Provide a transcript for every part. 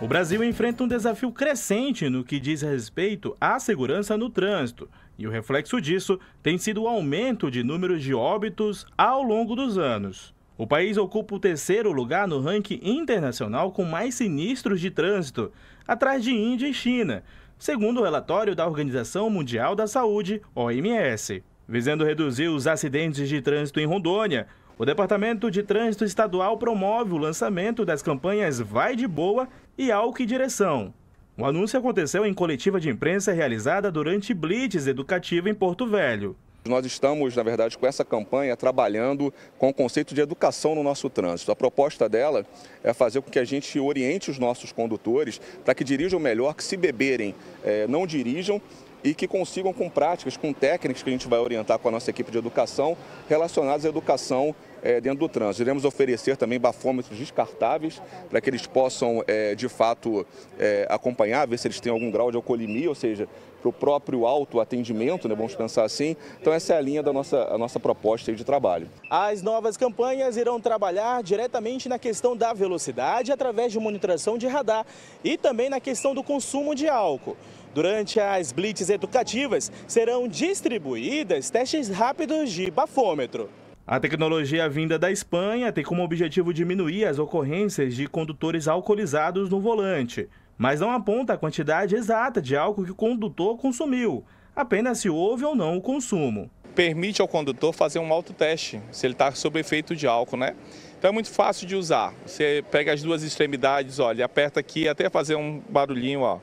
O Brasil enfrenta um desafio crescente no que diz respeito à segurança no trânsito, e o reflexo disso tem sido o aumento de números de óbitos ao longo dos anos. O país ocupa o terceiro lugar no ranking internacional com mais sinistros de trânsito, atrás de Índia e China, segundo o relatório da Organização Mundial da Saúde, OMS. Visando reduzir os acidentes de trânsito em Rondônia, o Departamento de Trânsito Estadual promove o lançamento das campanhas Vai de Boa e Alque Direção. O anúncio aconteceu em coletiva de imprensa realizada durante Blitz Educativa em Porto Velho. Nós estamos, na verdade, com essa campanha trabalhando com o conceito de educação no nosso trânsito. A proposta dela é fazer com que a gente oriente os nossos condutores para que dirijam melhor, que se beberem, é, não dirijam e que consigam, com práticas, com técnicas que a gente vai orientar com a nossa equipe de educação, relacionadas à educação é, dentro do trânsito. Iremos oferecer também bafômetros descartáveis para que eles possam, é, de fato, é, acompanhar, ver se eles têm algum grau de alcoolemia, ou seja, para o próprio autoatendimento, né, vamos pensar assim. Então essa é a linha da nossa, a nossa proposta de trabalho. As novas campanhas irão trabalhar diretamente na questão da velocidade através de monitoração de radar e também na questão do consumo de álcool. Durante as blitz educativas serão distribuídas testes rápidos de bafômetro. A tecnologia vinda da Espanha tem como objetivo diminuir as ocorrências de condutores alcoolizados no volante, mas não aponta a quantidade exata de álcool que o condutor consumiu, apenas se houve ou não o consumo. Permite ao condutor fazer um autoteste, se ele está sob efeito de álcool, né? Então é muito fácil de usar. Você pega as duas extremidades, olha, aperta aqui até fazer um barulhinho, ó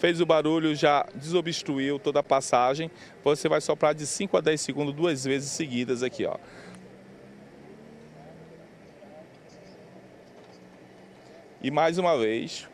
fez o barulho, já desobstruiu toda a passagem. Você vai soprar de 5 a 10 segundos duas vezes seguidas aqui, ó. E mais uma vez,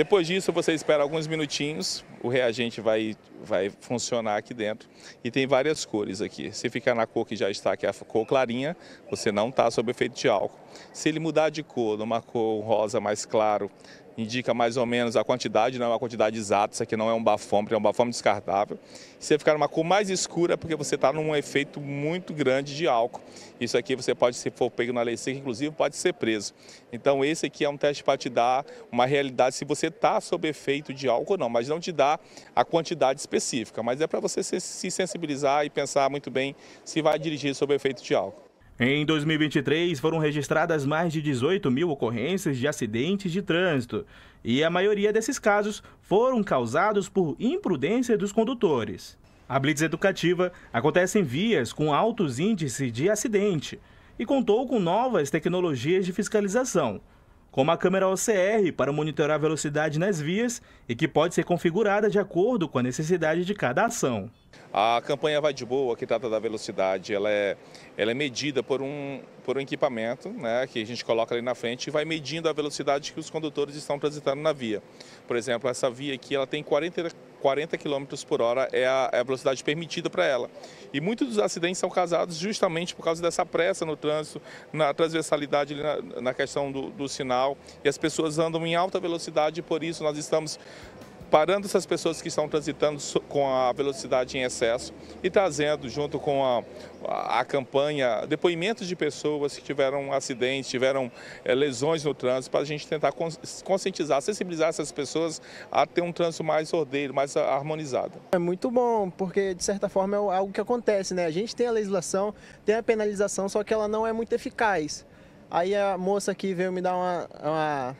Depois disso, você espera alguns minutinhos, o reagente vai, vai funcionar aqui dentro e tem várias cores aqui. Se ficar na cor que já está, que é a cor clarinha, você não está sob efeito de álcool. Se ele mudar de cor, numa cor rosa mais claro, indica mais ou menos a quantidade, não é uma quantidade exata, isso aqui não é um bafômetro, é um bafômetro descartável. Se ficar uma cor mais escura, é porque você está num efeito muito grande de álcool. Isso aqui você pode, se for pego na lei seca, inclusive pode ser preso. Então esse aqui é um teste para te dar uma realidade se você está sob efeito de álcool ou não, mas não te dá a quantidade específica, mas é para você se sensibilizar e pensar muito bem se vai dirigir sob efeito de álcool. Em 2023, foram registradas mais de 18 mil ocorrências de acidentes de trânsito, e a maioria desses casos foram causados por imprudência dos condutores. A Blitz Educativa acontece em vias com altos índices de acidente e contou com novas tecnologias de fiscalização, como a câmera OCR para monitorar a velocidade nas vias e que pode ser configurada de acordo com a necessidade de cada ação. A campanha Vai de Boa, que trata da velocidade, ela é, ela é medida por um, por um equipamento né, que a gente coloca ali na frente e vai medindo a velocidade que os condutores estão transitando na via. Por exemplo, essa via aqui ela tem 40, 40 km por hora é a, é a velocidade permitida para ela. E muitos dos acidentes são causados justamente por causa dessa pressa no trânsito, na transversalidade, na, na questão do, do sinal, e as pessoas andam em alta velocidade e por isso nós estamos parando essas pessoas que estão transitando com a velocidade em excesso e trazendo, junto com a, a, campanha, depoimentos de pessoas que tiveram acidentes, tiveram é, lesões no trânsito, para a gente tentar conscientizar, sensibilizar essas pessoas a ter um trânsito mais ordeiro, mais harmonizado. É muito bom, porque de certa forma é algo que acontece, né? A gente tem a legislação, tem a penalização, só que ela não é muito eficaz. Aí a moça aqui veio me dar uma, uma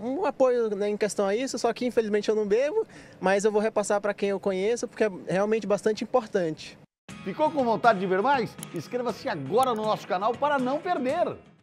um apoio né, em questão a isso, só que infelizmente eu não bebo, mas eu vou repassar para quem eu conheço, porque é realmente bastante importante. Ficou com vontade de ver mais? Inscreva-se agora no nosso canal para não perder!